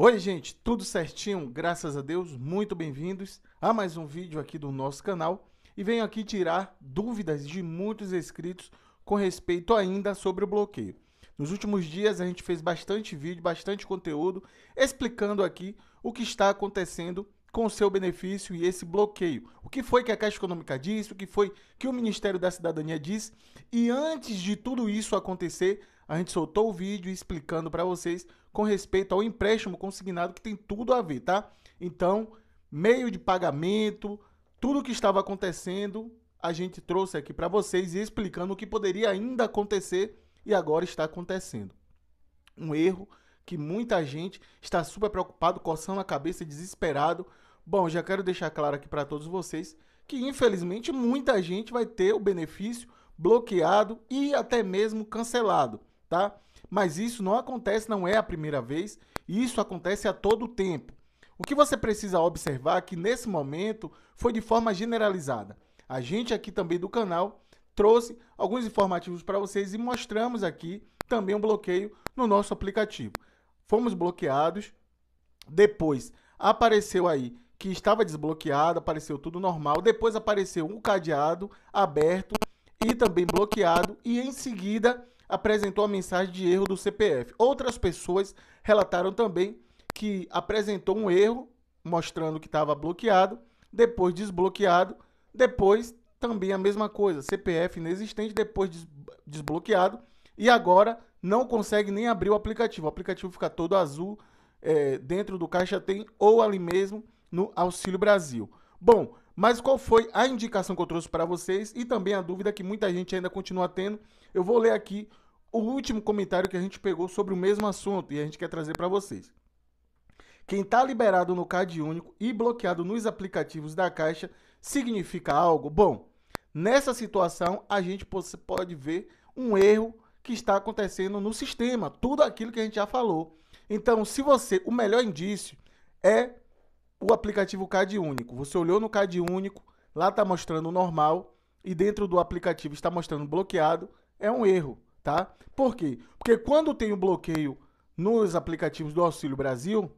Oi, gente, tudo certinho? Graças a Deus, muito bem-vindos a mais um vídeo aqui do nosso canal e venho aqui tirar dúvidas de muitos inscritos com respeito ainda sobre o bloqueio. Nos últimos dias a gente fez bastante vídeo, bastante conteúdo explicando aqui o que está acontecendo com seu benefício e esse bloqueio. O que foi que a Caixa Econômica disse, o que foi que o Ministério da Cidadania disse. E antes de tudo isso acontecer, a gente soltou o vídeo explicando para vocês com respeito ao empréstimo consignado que tem tudo a ver, tá? Então, meio de pagamento, tudo o que estava acontecendo, a gente trouxe aqui para vocês e explicando o que poderia ainda acontecer e agora está acontecendo. Um erro que muita gente está super preocupado, coçando a cabeça, desesperado. Bom, já quero deixar claro aqui para todos vocês que infelizmente muita gente vai ter o benefício bloqueado e até mesmo cancelado, tá? Mas isso não acontece, não é a primeira vez, isso acontece a todo tempo. O que você precisa observar é que nesse momento foi de forma generalizada. A gente aqui também do canal trouxe alguns informativos para vocês e mostramos aqui também um bloqueio no nosso aplicativo fomos bloqueados. Depois apareceu aí que estava desbloqueado, apareceu tudo normal. Depois apareceu um cadeado aberto e também bloqueado. E em seguida apresentou a mensagem de erro do CPF. Outras pessoas relataram também que apresentou um erro mostrando que estava bloqueado, depois desbloqueado, depois também a mesma coisa, CPF inexistente, depois desbloqueado e agora não consegue nem abrir o aplicativo. O aplicativo fica todo azul. É, dentro do Caixa Tem ou ali mesmo no Auxílio Brasil. Bom, mas qual foi a indicação que eu trouxe para vocês e também a dúvida que muita gente ainda continua tendo? Eu vou ler aqui o último comentário que a gente pegou sobre o mesmo assunto e a gente quer trazer para vocês. Quem está liberado no CAD único e bloqueado nos aplicativos da Caixa significa algo? Bom, nessa situação a gente pode ver um erro que está acontecendo no sistema, tudo aquilo que a gente já falou. Então, se você, o melhor indício é o aplicativo CAD único. Você olhou no CAD único, lá está mostrando normal e dentro do aplicativo está mostrando bloqueado, é um erro, tá? Por quê? Porque quando tem o bloqueio nos aplicativos do Auxílio Brasil,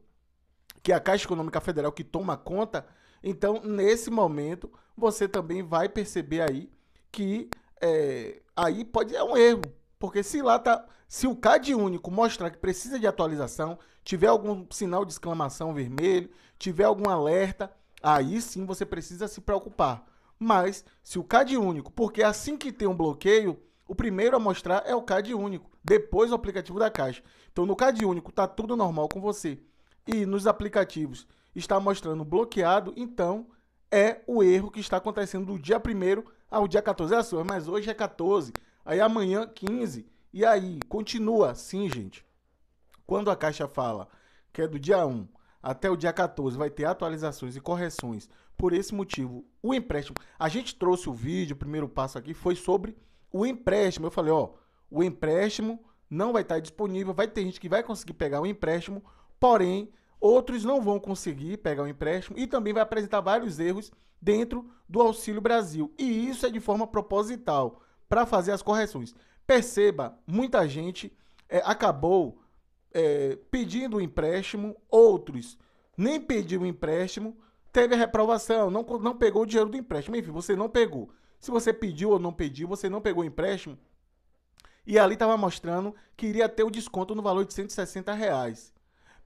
que é a Caixa Econômica Federal que toma conta, então nesse momento você também vai perceber aí que é, aí pode é um erro, porque se lá tá. Se o CAD único mostrar que precisa de atualização, tiver algum sinal de exclamação vermelho, tiver algum alerta, aí sim você precisa se preocupar. Mas se o CAD único, porque assim que tem um bloqueio, o primeiro a mostrar é o CAD único, depois o aplicativo da caixa. Então no CAD único tá tudo normal com você. E nos aplicativos está mostrando bloqueado, então é o erro que está acontecendo do dia 1 ao dia 14 é a sua, mas hoje é 14. Aí amanhã 15. E aí, continua assim, gente. Quando a Caixa fala que é do dia 1 até o dia 14 vai ter atualizações e correções. Por esse motivo, o empréstimo. A gente trouxe o vídeo, o primeiro passo aqui foi sobre o empréstimo. Eu falei, ó, o empréstimo não vai estar tá disponível, vai ter gente que vai conseguir pegar o empréstimo, porém, outros não vão conseguir pegar o empréstimo e também vai apresentar vários erros dentro do Auxílio Brasil. E isso é de forma proposital para fazer as correções. Perceba, muita gente é, acabou é, pedindo um empréstimo, outros nem pediu um empréstimo, teve a reprovação, não, não pegou o dinheiro do empréstimo. Enfim, você não pegou. Se você pediu ou não pediu, você não pegou o empréstimo. E ali estava mostrando que iria ter o desconto no valor de 160 reais.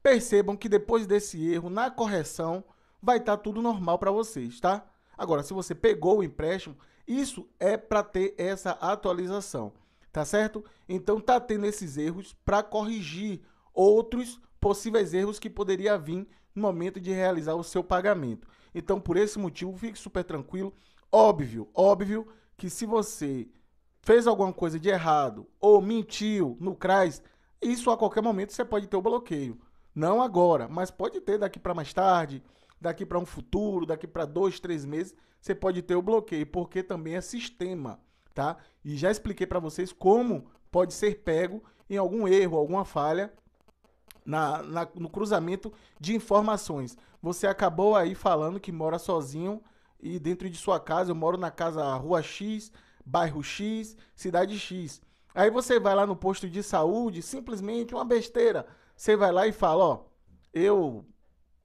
Percebam que depois desse erro, na correção, vai estar tá tudo normal para vocês, tá? Agora, se você pegou o empréstimo, isso é para ter essa atualização, tá certo? Então tá tendo esses erros para corrigir outros possíveis erros que poderia vir no momento de realizar o seu pagamento. Então por esse motivo fique super tranquilo. Óbvio, óbvio que se você fez alguma coisa de errado ou mentiu no CRAS, isso a qualquer momento você pode ter o bloqueio. Não agora, mas pode ter daqui para mais tarde, daqui para um futuro, daqui para dois, três meses, você pode ter o bloqueio, porque também é sistema, tá? E já expliquei para vocês como pode ser pego em algum erro, alguma falha na, na, no cruzamento de informações. Você acabou aí falando que mora sozinho e dentro de sua casa, eu moro na casa Rua X, bairro X, cidade X. Aí você vai lá no posto de saúde, simplesmente uma besteira. Você vai lá e fala, ó, eu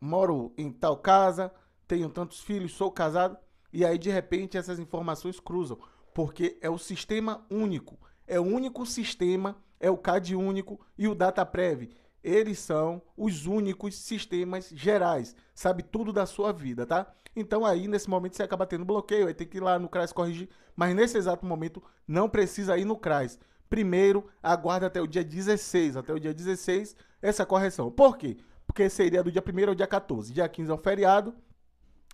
moro em tal casa, tenho tantos filhos, sou casado. E aí, de repente, essas informações cruzam. Porque é o sistema único. É o único sistema, é o CAD único e o DataPrev. Eles são os únicos sistemas gerais. Sabe tudo da sua vida, tá? Então aí, nesse momento, você acaba tendo bloqueio. Aí tem que ir lá no CRAS corrigir. Mas nesse exato momento, não precisa ir no CRAS. Primeiro, aguarda até o dia 16. Até o dia 16, essa correção. Por quê? porque seria do dia 1 ao dia 14. Dia 15 é um feriado.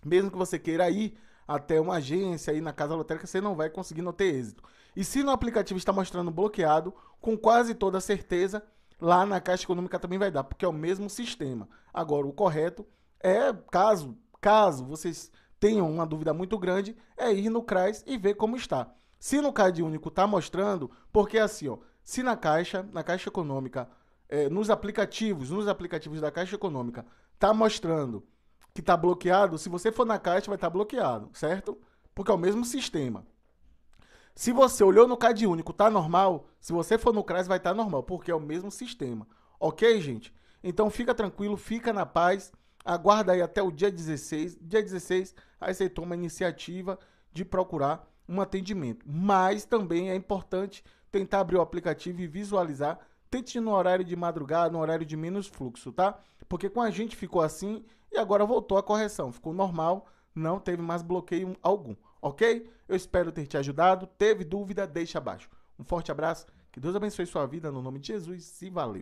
Mesmo que você queira ir até uma agência, aí na casa lotérica, você não vai conseguir não ter êxito. E se no aplicativo está mostrando bloqueado, com quase toda certeza, lá na Caixa Econômica também vai dar, porque é o mesmo sistema. Agora, o correto é, caso, caso vocês tenham uma dúvida muito grande, é ir no CRAS e ver como está. Se no Cade Único está mostrando, porque assim, ó, se na Caixa, na Caixa Econômica, é, nos aplicativos, nos aplicativos da Caixa Econômica, está mostrando que está bloqueado, se você for na Caixa, vai estar tá bloqueado, certo? Porque é o mesmo sistema. Se você olhou no Cade Único, tá normal. Se você for no CRAS, vai estar tá normal, porque é o mesmo sistema. Ok, gente? Então fica tranquilo, fica na paz. Aguarda aí até o dia 16. Dia 16, aí você toma a iniciativa de procurar um atendimento. Mas também é importante tentar abrir o aplicativo e visualizar Tente no horário de madrugada, no horário de menos fluxo, tá? Porque com a gente ficou assim e agora voltou a correção. Ficou normal, não teve mais bloqueio algum, ok? Eu espero ter te ajudado. Teve dúvida, deixa abaixo. Um forte abraço, que Deus abençoe sua vida no nome de Jesus e valeu.